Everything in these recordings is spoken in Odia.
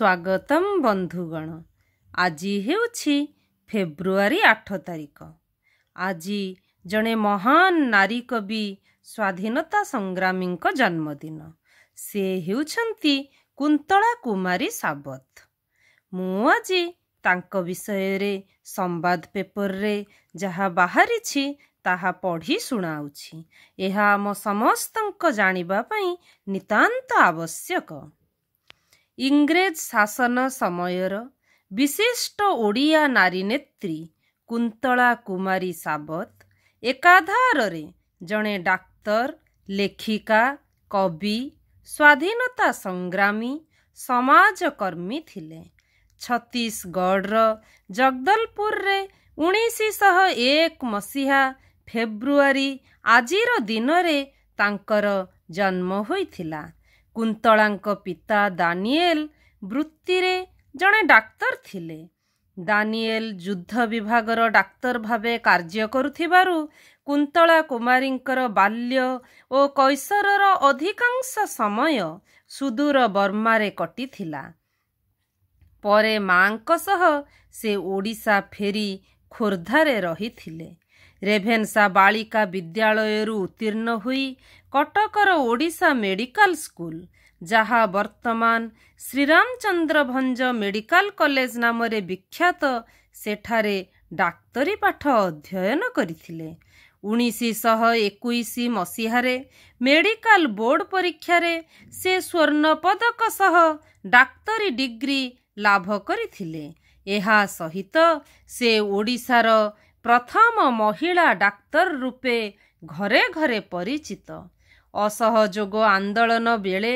ସ୍ୱାଗତମ ବନ୍ଧୁଗଣ ଆଜି ହେଉଛି ଫେବୃଆରୀ ଆଠ ତାରିଖ ଆଜି ଜଣେ ମହାନ ନାରୀ କବି ସ୍ୱାଧୀନତା ସଂଗ୍ରାମୀଙ୍କ ଜନ୍ମଦିନ ସେ ହେଉଛନ୍ତି କୁନ୍ତଳା କୁମାରୀ ସାବତ ମୁଁ ଆଜି ତାଙ୍କ ବିଷୟରେ ସମ୍ବାଦ ପେପରରେ ଯାହା ବାହାରିଛି ତାହା ପଢ଼ି ଶୁଣାଉଛି ଏହା ଆମ ସମସ୍ତଙ୍କ ଜାଣିବା ପାଇଁ ନିତାନ୍ତ ଆବଶ୍ୟକ ଇଂରେଜ ଶାସନ ସମୟର ବିଶିଷ୍ଟ ଓଡ଼ିଆ ନାରୀ ନେତ୍ରୀ କୁନ୍ତଳା କୁମାରୀ ସାବତ ଏକାଧାରରେ ଜଣେ ଡାକ୍ତର ଲେଖିକା କବି ସ୍ୱାଧୀନତା ସଂଗ୍ରାମୀ ସମାଜକର୍ମୀ ଥିଲେ ଛତିଶଗଡ଼ର ଜଗଦଲପୁରରେ ଉଣେଇଶହ ଏକ ମସିହା ଫେବୃଆରୀ ଆଜିର ଦିନରେ ତାଙ୍କର ଜନ୍ମ ହୋଇଥିଲା କୁନ୍ତଳାଙ୍କ ପିତା ଦାନିଏଲ ବୃତ୍ତିରେ ଜଣେ ଡାକ୍ତର ଥିଲେ ଦାନିଏଲ ଯୁଦ୍ଧ ବିଭାଗର ଡାକ୍ତର ଭାବେ କାର୍ଯ୍ୟ କରୁଥିବାରୁ କୁନ୍ତଳା କୁମାରୀଙ୍କର ବାଲ୍ୟ ଓ କୈଶରର ଅଧିକାଂଶ ସମୟ ସୁଦୂର ବର୍ମାରେ କଟିଥିଲା ପରେ ମାଙ୍କ ସହ ସେ ଓଡ଼ିଶା ଫେରି ଖୋର୍ଦ୍ଧାରେ ରହିଥିଲେ ରେଭେନ୍ସା ବାଳିକା ବିଦ୍ୟାଳୟରୁ ଉତ୍ତୀର୍ଣ୍ଣ ହୋଇ କଟକର ଓଡ଼ିଶା ମେଡ଼ିକାଲ ସ୍କୁଲ ଯାହା ବର୍ତ୍ତମାନ ଶ୍ରୀରାମଚନ୍ଦ୍ର ଭଞ୍ଜ ମେଡ଼ିକାଲ କଲେଜ ନାମରେ ବିଖ୍ୟାତ ସେଠାରେ ଡାକ୍ତରୀ ପାଠ ଅଧ୍ୟୟନ କରିଥିଲେ ଉଣେଇଶହ ଏକୋଇଶ ମସିହାରେ ମେଡ଼ିକାଲ ବୋର୍ଡ଼ ପରୀକ୍ଷାରେ ସେ ସ୍ୱର୍ଣ୍ଣ ପଦକ ସହ ଡାକ୍ତରୀ ଡିଗ୍ରୀ ଲାଭ କରିଥିଲେ ଏହା ସହିତ ସେ ଓଡ଼ିଶାର ପ୍ରଥମ ମହିଳା ଡାକ୍ତର ରୂପେ ଘରେ ଘରେ ପରିଚିତ ଅସହଯୋଗ ଆନ୍ଦୋଳନ ବେଳେ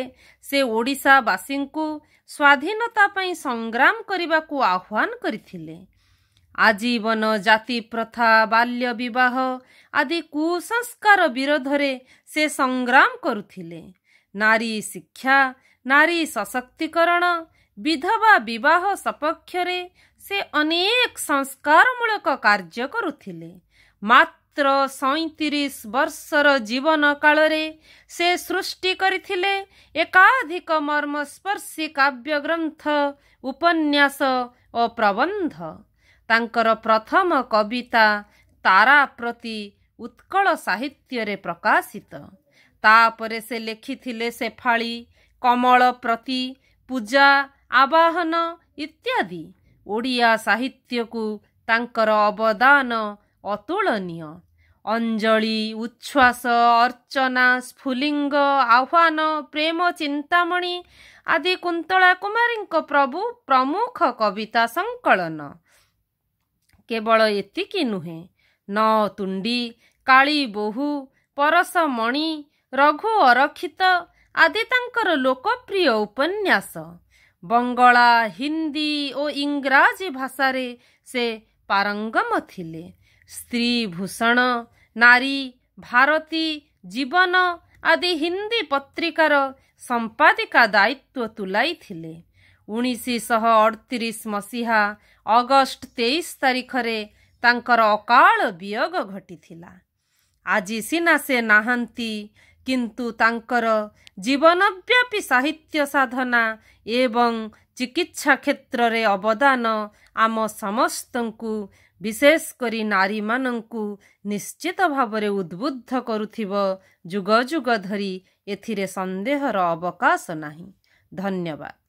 ସେ ଓଡ଼ିଶାବାସୀଙ୍କୁ ସ୍ୱାଧୀନତା ପାଇଁ ସଂଗ୍ରାମ କରିବାକୁ ଆହ୍ୱାନ କରିଥିଲେ ଆଜୀବନ ଜାତି ପ୍ରଥା ବାଲ୍ୟ ବିବାହ ଆଦି କୁସଂସ୍କାର ବିରୋଧରେ ସେ ସଂଗ୍ରାମ କରୁଥିଲେ ନାରୀ ଶିକ୍ଷା ନାରୀ ସଶକ୍ତିକରଣ ବିଧବା ବିବାହ ସପକ୍ଷରେ ସେ ଅନେକ ସଂସ୍କାରମୂଳକ କାର୍ଯ୍ୟ କରୁଥିଲେ ମାତ୍ର ସଇଁତିରିଶ ବର୍ଷର ଜୀବନ କାଳରେ ସେ ସୃଷ୍ଟି କରିଥିଲେ ଏକାଧିକ ମର୍ମସ୍ପର୍ଶୀ କାବ୍ୟ ଗ୍ରନ୍ଥ ଉପନ୍ୟାସ ଓ ପ୍ରବନ୍ଧ ତାଙ୍କର ପ୍ରଥମ କବିତା ତାରା ପ୍ରତି ଉତ୍କଳ ସାହିତ୍ୟରେ ପ୍ରକାଶିତ ତାପରେ ସେ ଲେଖିଥିଲେ ସେଫାଳି କମଳ ପ୍ରତି ପୂଜା ଆବାହନ ଇତ୍ୟାଦି ଓଡ଼ିଆ ସାହିତ୍ୟକୁ ତାଙ୍କର ଅବଦାନ ଅତୁଳନୀୟ ଅଞ୍ଜଳି ଉଚ୍ଛ୍ୱାସ ଅର୍ଚ୍ଚନା ସ୍ଫୁଲିଙ୍ଗ ଆହ୍ୱାନ ପ୍ରେମ ଚିନ୍ତାମଣି ଆଦି କୁନ୍ତଳା କୁମାରୀଙ୍କ ପ୍ରଭୁ ପ୍ରମୁଖ କବିତା ସଂକଳନ କେବଳ ଏତିକି ନୁହେଁ ନ ତୁଣ୍ଡି କାଳୀ ବୋହୁ ପରଶମଣି ରଘୁ ଅରକ୍ଷିତ ଆଦି ତାଙ୍କର ଲୋକପ୍ରିୟ ଉପନ୍ୟାସ ବଙ୍ଗଳା ହିନ୍ଦୀ ଓ ଇଂରାଜୀ ଭାଷାରେ ସେ ପାରଙ୍ଗମ ଥିଲେ ସ୍ତ୍ରୀ ଭୂଷଣ ନାରୀ ଭାରତୀ ଜୀବନ ଆଦି ହିନ୍ଦୀ ପତ୍ରିକାର ସମ୍ପାଦିକା ଦାୟିତ୍ୱ ତୁଲାଇଥିଲେ ଉଣେଇଶହ ଅଠତିରିଶ ମସିହା ଅଗଷ୍ଟ ତେଇଶ ତାରିଖରେ ତାଙ୍କର ଅକାଳ ବିୟୋଗ ଘଟିଥିଲା ଆଜି ସିନା ସେ ନାହାନ୍ତି କିନ୍ତୁ ତାଙ୍କର ଜୀବନବ୍ୟାପୀ ସାହିତ୍ୟ ସାଧନା ଏବଂ ଚିକିତ୍ସା କ୍ଷେତ୍ରରେ ଅବଦାନ ଆମ ସମସ୍ତଙ୍କୁ ବିଶେଷ କରି ନାରୀମାନଙ୍କୁ ନିଶ୍ଚିତ ଭାବରେ ଉଦ୍ବୁଦ୍ଧ କରୁଥିବ ଯୁଗ ଯୁଗ ଧରି ଏଥିରେ ସନ୍ଦେହର ଅବକାଶ ନାହିଁ ଧନ୍ୟବାଦ